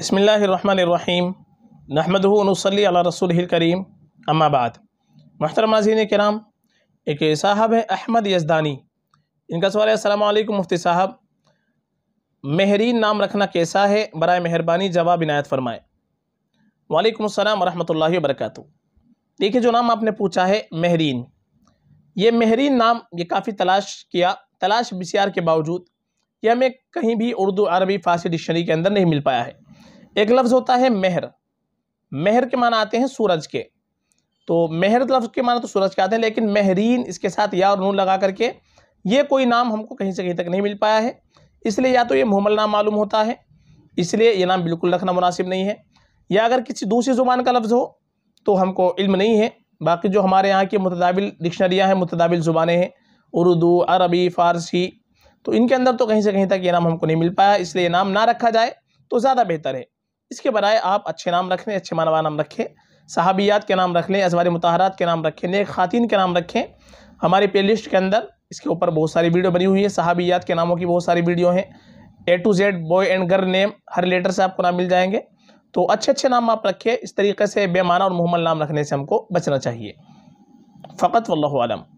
بسم اللہ الرحمن الرحیم نحمد نصلی علی رسول الکریم بعد محترم کیا کرام ایک صاحب ہے احمد یزدانی ان کا سوال ہے السلام علیکم مفتی صاحب مہرین نام رکھنا کیسا ہے برائے مہربانی جواب عنایت فرمائے وعلیکم السلام ورحمۃ اللہ وبرکاتہ دیکھیے جو نام آپ نے پوچھا ہے مہرین یہ مہرین نام یہ کافی تلاش کیا تلاش بسیار کے باوجود یہ ہمیں کہیں بھی اردو عربی فارسی ڈکشنری کے اندر نہیں مل پایا ہے ایک لفظ ہوتا ہے مہر مہر کے معنی آتے ہیں سورج کے تو مہر لفظ کے معنی تو سورج کے آتے ہیں لیکن مہرین اس کے ساتھ یا اور نون لگا کر کے یہ کوئی نام ہم کو کہیں سے کہیں تک نہیں مل پایا ہے اس لیے یا تو یہ محمل نام معلوم ہوتا ہے اس لیے یہ نام بالکل رکھنا مناسب نہیں ہے یا اگر کسی دوسری زبان کا لفظ ہو تو ہم کو علم نہیں ہے باقی جو ہمارے یہاں کی متدابل ڈکشنریاں ہیں متدابل زبانیں ہیں اردو عربی فارسی تو ان کے اندر تو کہیں سے کہیں تک یہ نام ہم کو نہیں مل پایا اس لیے یہ نام نہ رکھا جائے تو زیادہ بہتر ہے اس کے برائے آپ اچھے نام رکھ لیں اچھے مانوا نام رکھیں صحابیات کے نام رکھ لیں ازوار متحرات کے نام رکھیں نیک خواتین کے نام رکھیں ہماری پلے لسٹ کے اندر اس کے اوپر بہت ساری ویڈیو بنی ہوئی ہے صحابیات کے ناموں کی بہت ساری ویڈیو ہیں A to Z boy and girl name ہر لیٹر سے آپ کو نام مل جائیں گے تو اچھے اچھے نام آپ رکھیں اس طریقے سے بے معنی اور محمل نام رکھنے سے ہم کو بچنا چاہیے فقط اللہ عالم